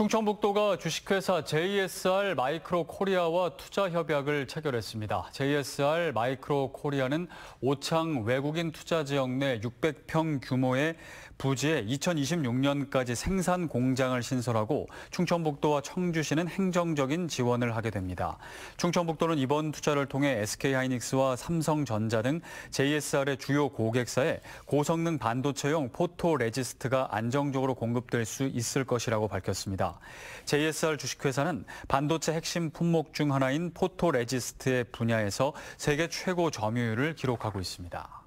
충청북도가 주식회사 JSR 마이크로 코리아와 투자 협약을 체결했습니다. JSR 마이크로 코리아는 오창 외국인 투자 지역 내 600평 규모의 부지에 2026년까지 생산 공장을 신설하고 충청북도와 청주시는 행정적인 지원을 하게 됩니다. 충청북도는 이번 투자를 통해 SK하이닉스와 삼성전자 등 JSR의 주요 고객사에 고성능 반도체용 포토레지스트가 안정적으로 공급될 수 있을 것이라고 밝혔습니다. 있습니다. JSR 주식회사는 반도체 핵심 품목 중 하나인 포토레지스트의 분야에서 세계 최고 점유율을 기록하고 있습니다.